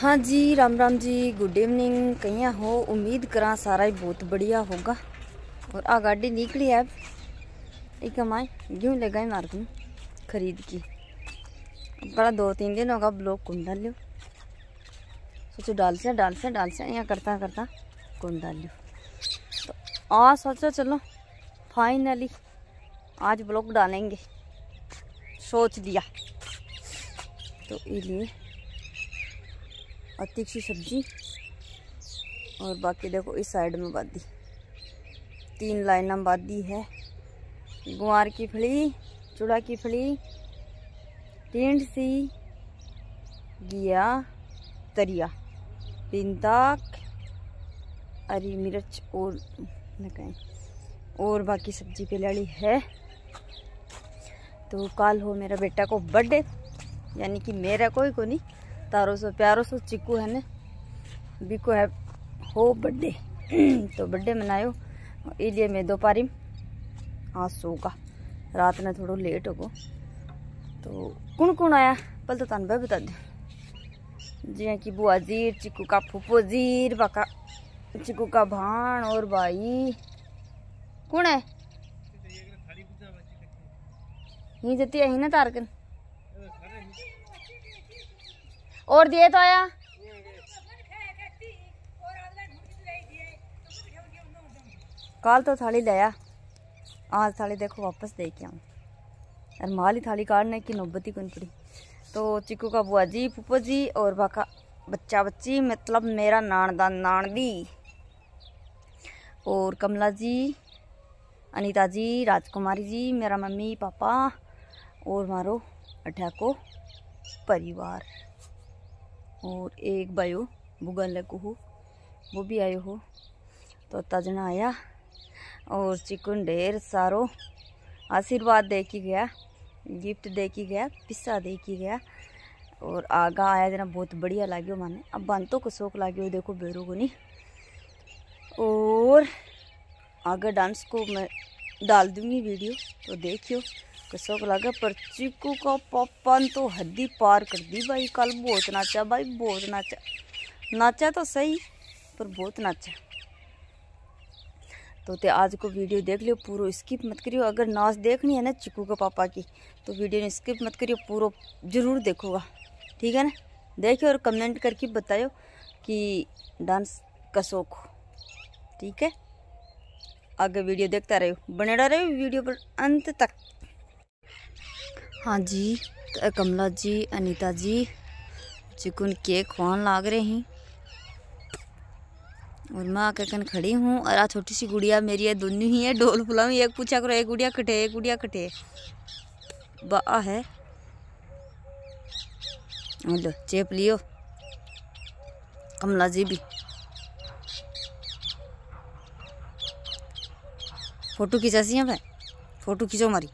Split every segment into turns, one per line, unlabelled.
हाँ जी राम राम जी गुड इवनिंग कहीं हो उम्मीद करा सारा ही बहुत बढ़िया होगा और आ गाड़ी निकली है एक माए गेहूँ लगा गए मार्ग में खरीद की बड़ा दो तीन दिन होगा ब्लॉक कुंड डाल सोचो डाल से डाल से डाल से या करता करता कुंड डाल तो आ सोचो चलो फाइनली आज ब्लॉक डालेंगे सोच लिया तो इसलिए और तीखी सब्जी और बाकी देखो इस साइड में बादी तीन लाइन बादी है गुआर की फली चूड़ा की फली टेंट सी गिया तरिया पिंताक हरी मिर्च और न कहें और बाकी सब्जी पिलाड़ी है तो कल हो मेरा बेटा को बर्थडे यानी कि मेरा कोई को नहीं तारो सो प्यारो सो चिकू है ने बिको है हो बर्थडे तो बर्थडे मनायो इलिए मैं दोपहरी हाँ का रात ने थोड़ा लेट गो तो कौन कौन आया पल तो भाई बता दो जिया कि बुआ जीर चिकू का फूफो जीर बाका चिकू का भाण और भाई कौन है ही जती है ना तारकन और दिए तो आया कल तो थाली लाया आज थाली देखो वापस दे के आऊँ यार माली थाली काटने की नौबत ही कौन पड़ी तो चिकू का बुआ जी पुप्पो जी और बाका बच्चा बच्ची मतलब मेरा नानदा भी और कमला जी अनीता जी राजकुमारी जी मेरा मम्मी पापा और मारो अठाको परिवार और एक बायो भूगल को हो वो भी आयो हो तो तजना आया और चिकन ढेर सारो आशीर्वाद दे के गया गिफ्ट दे के गया पिस्सा दे के गया और आगा आया जना बहुत बढ़िया लाग्यो माने अब बंतो को शौक हो देखो बेरो को नहीं और आगे डांस को मैं डाल दूँगी वीडियो तो देखियो कसोक लगे पर चीकू का पापा ने तो हद्दी पार कर दी भाई कल बहुत नाचा भाई बहुत नाचा नाचा तो सही पर बहुत नाचा तो ते आज को वीडियो देख लियो पूरा स्किप मत करियो अगर नाच देखनी है ना चिकू के पापा की तो वीडियो ने स्किप मत करियो पूरा ज़रूर देखोगा ठीक है ना देखियो और कमेंट करके बतायो कि डांस कसोक हो ठीक है आगे वीडियो देखता रहो बने रहो वीडियो पर अंत तक हाँ जी तो कमला जी अनीता जी चिकन केक खान लाग रहे हैं और मैं आके कन खड़ी हूँ और आ छोटी सी गुड़िया मेरी है दोनों ही है डोल फुलाऊँ एक पूछा करो एक गुड़िया कटे एक गुड़िया कटे बा है लो चेप लियो कमला जी भी फोटो खिंचा सी भाई फोटो खिंचो मारी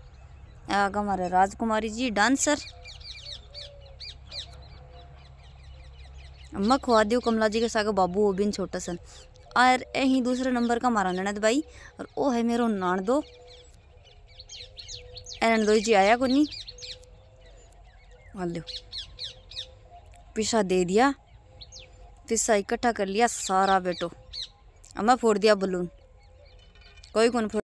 आगे हमारे राजकुमारी जी डांसर अम्मा खुआ दियो कमला जी के सागे बाबू वो भी छोटा सन और यही दूसरे नंबर का हमारा ननद भाई और वो है मेरा नान दो ननदोई जी आया को नहीं लो पिसा दे दिया पिसा इकट्ठा कर लिया सारा बेटो अम्मा फोड़ दिया बलून कोई कौन फोड़